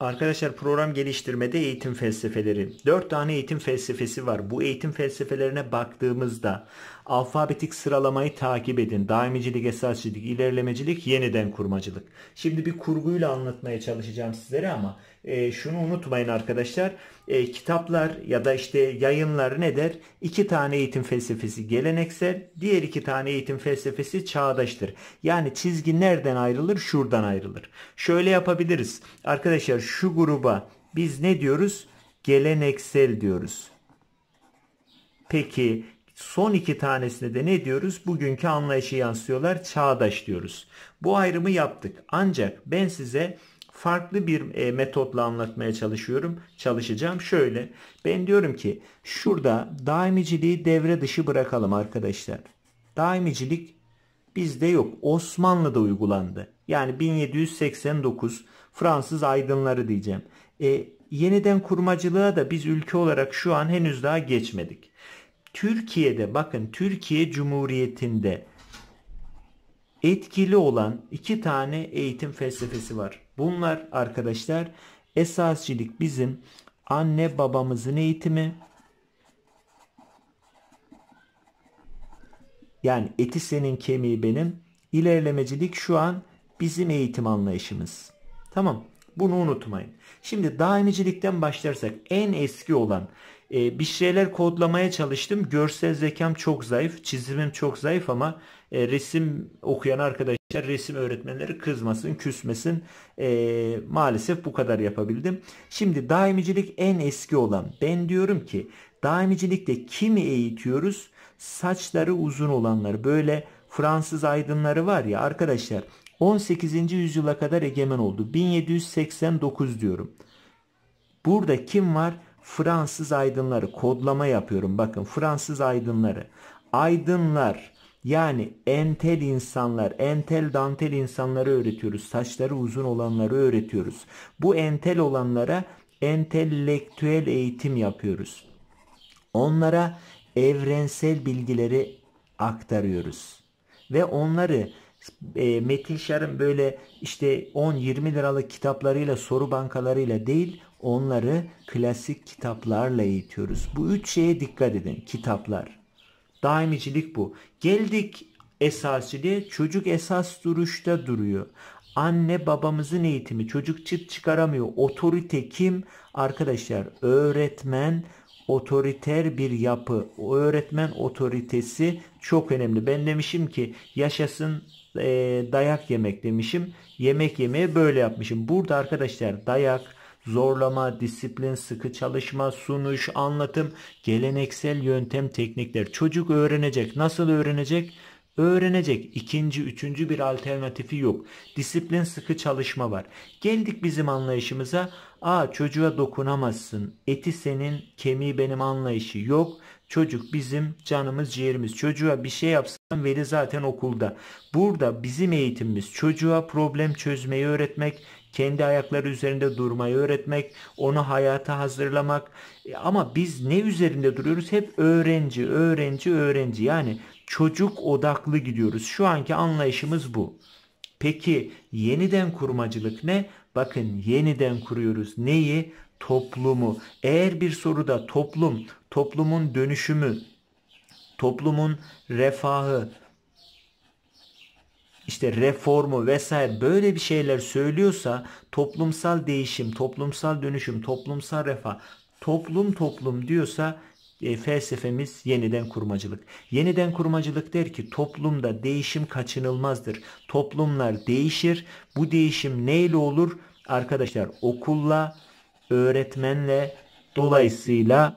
Arkadaşlar program geliştirmede eğitim felsefeleri. 4 tane eğitim felsefesi var. Bu eğitim felsefelerine baktığımızda alfabetik sıralamayı takip edin. Daimicilik, esasçılık, ilerlemecilik, yeniden kurmacılık. Şimdi bir kurguyla anlatmaya çalışacağım sizlere ama e, şunu unutmayın arkadaşlar. E, kitaplar ya da işte yayınlar ne der? İki tane eğitim felsefesi geleneksel, diğer iki tane eğitim felsefesi çağdaştır. Yani çizgi nereden ayrılır? Şuradan ayrılır. Şöyle yapabiliriz. Arkadaşlar şu gruba biz ne diyoruz? Geleneksel diyoruz. Peki son iki tanesine de ne diyoruz? Bugünkü anlayışı yansıyorlar Çağdaş diyoruz. Bu ayrımı yaptık. Ancak ben size farklı bir e, metotla anlatmaya çalışıyorum. Çalışacağım. Şöyle ben diyorum ki şurada daimiciliği devre dışı bırakalım arkadaşlar. Daimicilik bizde yok. Osmanlı'da uygulandı. Yani 1789 Fransız aydınları diyeceğim. E, yeniden kurmacılığa da biz ülke olarak şu an henüz daha geçmedik. Türkiye'de bakın Türkiye Cumhuriyeti'nde etkili olan iki tane eğitim felsefesi var. Bunlar arkadaşlar esasçilik bizim anne babamızın eğitimi yani eti senin kemiği benim ilerlemecilik şu an bizim eğitim anlayışımız. Tamam. Bunu unutmayın. Şimdi daimicilikten başlarsak en eski olan e, bir şeyler kodlamaya çalıştım. Görsel zekam çok zayıf, çizimim çok zayıf ama e, resim okuyan arkadaşlar resim öğretmenleri kızmasın, küsmesin. E, maalesef bu kadar yapabildim. Şimdi daimicilik en eski olan. Ben diyorum ki daimicilikte kimi eğitiyoruz? Saçları uzun olanları böyle Fransız aydınları var ya arkadaşlar 18. yüzyıla kadar egemen oldu. 1789 diyorum. Burada kim var? Fransız aydınları. Kodlama yapıyorum. Bakın Fransız aydınları. Aydınlar yani entel insanlar, entel dantel insanları öğretiyoruz. Saçları uzun olanları öğretiyoruz. Bu entel olanlara entelektüel eğitim yapıyoruz. Onlara evrensel bilgileri aktarıyoruz ve onları e, Metil Şar'ın böyle işte 10-20 liralık kitaplarıyla soru bankalarıyla değil onları klasik kitaplarla eğitiyoruz. Bu üç şeye dikkat edin kitaplar. Daimicilik bu. Geldik esasiliğe çocuk esas duruşta duruyor. Anne babamızın eğitimi çocuk çıt çıkaramıyor. Otorite kim? Arkadaşlar öğretmen otoriter bir yapı. O öğretmen otoritesi çok önemli. Ben demişim ki yaşasın e, dayak yemek demişim. Yemek yemeye böyle yapmışım. Burada arkadaşlar dayak, zorlama, disiplin, sıkı çalışma, sunuş, anlatım, geleneksel yöntem, teknikler. Çocuk öğrenecek. Nasıl öğrenecek? Öğrenecek ikinci, üçüncü bir alternatifi yok. Disiplin sıkı çalışma var. Geldik bizim anlayışımıza. Aa çocuğa dokunamazsın. Eti senin, kemiği benim anlayışı yok. Çocuk bizim canımız ciğerimiz. Çocuğa bir şey yapsan veri zaten okulda. Burada bizim eğitimimiz çocuğa problem çözmeyi öğretmek, kendi ayakları üzerinde durmayı öğretmek, onu hayata hazırlamak. E, ama biz ne üzerinde duruyoruz? Hep öğrenci, öğrenci, öğrenci. Yani çocuk odaklı gidiyoruz. Şu anki anlayışımız bu. Peki yeniden kurmacılık ne? Bakın yeniden kuruyoruz. Neyi? Toplumu. Eğer bir soruda toplum, toplumun dönüşümü, toplumun refahı, işte reformu vesaire böyle bir şeyler söylüyorsa toplumsal değişim, toplumsal dönüşüm, toplumsal refah, toplum toplum diyorsa e, felsefemiz yeniden kurmacılık. Yeniden kurmacılık der ki toplumda değişim kaçınılmazdır. Toplumlar değişir. Bu değişim neyle olur? Arkadaşlar okulla, öğretmenle, dolayısıyla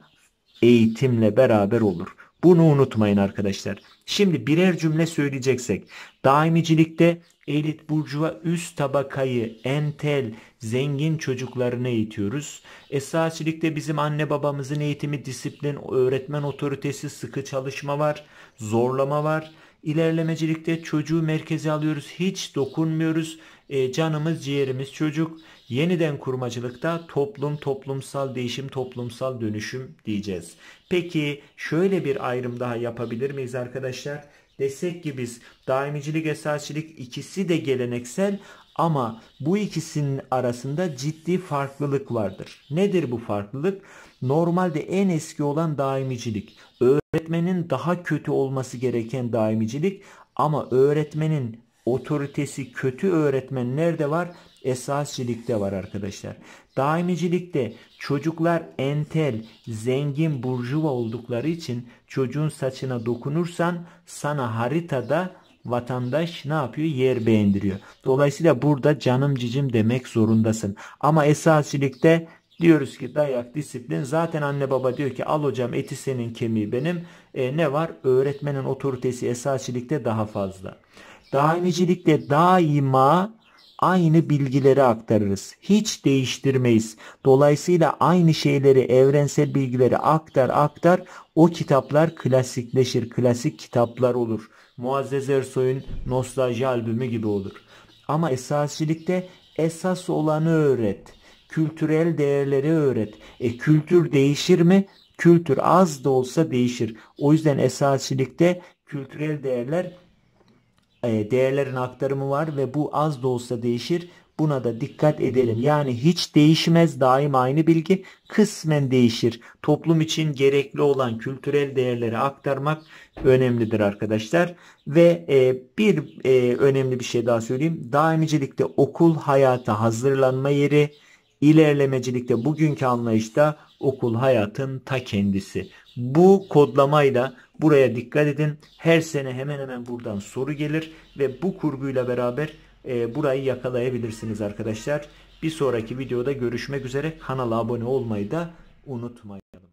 eğitimle beraber olur. Bunu unutmayın arkadaşlar. Şimdi birer cümle söyleyeceksek daimicilikte elit burcuva üst tabakayı, entel, zengin çocuklarını eğitiyoruz. Esasilikte bizim anne babamızın eğitimi disiplin, öğretmen otoritesi, sıkı çalışma var, zorlama var. İlerlemecilikte çocuğu merkeze alıyoruz, hiç dokunmuyoruz. E, canımız, ciğerimiz çocuk. Yeniden kurmacılıkta toplum, toplumsal değişim, toplumsal dönüşüm diyeceğiz. Peki şöyle bir ayrım daha yapabilir miyiz arkadaşlar? desek ki biz daimicilik esasçilik ikisi de geleneksel ama bu ikisinin arasında ciddi farklılık vardır. Nedir bu farklılık? Normalde en eski olan daimicilik, öğretmenin daha kötü olması gereken daimicilik ama öğretmenin otoritesi kötü öğretmen nerede var? esasçilikte var arkadaşlar. Daimicilikte çocuklar entel, zengin, burjuva oldukları için çocuğun saçına dokunursan sana haritada vatandaş ne yapıyor? Yer beğendiriyor. Dolayısıyla burada canım cicim demek zorundasın. Ama esasilikte diyoruz ki dayak, disiplin. Zaten anne baba diyor ki al hocam eti senin kemiği benim. E, ne var? Öğretmenin otoritesi esasilikte daha fazla. Daimicilikte daima aynı bilgileri aktarırız. Hiç değiştirmeyiz. Dolayısıyla aynı şeyleri, evrensel bilgileri aktar aktar o kitaplar klasikleşir. Klasik kitaplar olur. Muazzez Ersoy'un nostalji albümü gibi olur. Ama esasçilikte esas olanı öğret. Kültürel değerleri öğret. E kültür değişir mi? Kültür az da olsa değişir. O yüzden esasçilikte kültürel değerler e, değerlerin aktarımı var ve bu az da olsa değişir. Buna da dikkat edelim. Yani hiç değişmez daim aynı bilgi kısmen değişir. Toplum için gerekli olan kültürel değerleri aktarmak önemlidir arkadaşlar. Ve e, bir e, önemli bir şey daha söyleyeyim. Daimicilikte okul hayata hazırlanma yeri, ilerlemecilikte bugünkü anlayışta okul hayatın ta kendisi. Bu kodlamayla Buraya dikkat edin. Her sene hemen hemen buradan soru gelir ve bu kurguyla beraber e, burayı yakalayabilirsiniz arkadaşlar. Bir sonraki videoda görüşmek üzere. Kanala abone olmayı da unutmayın.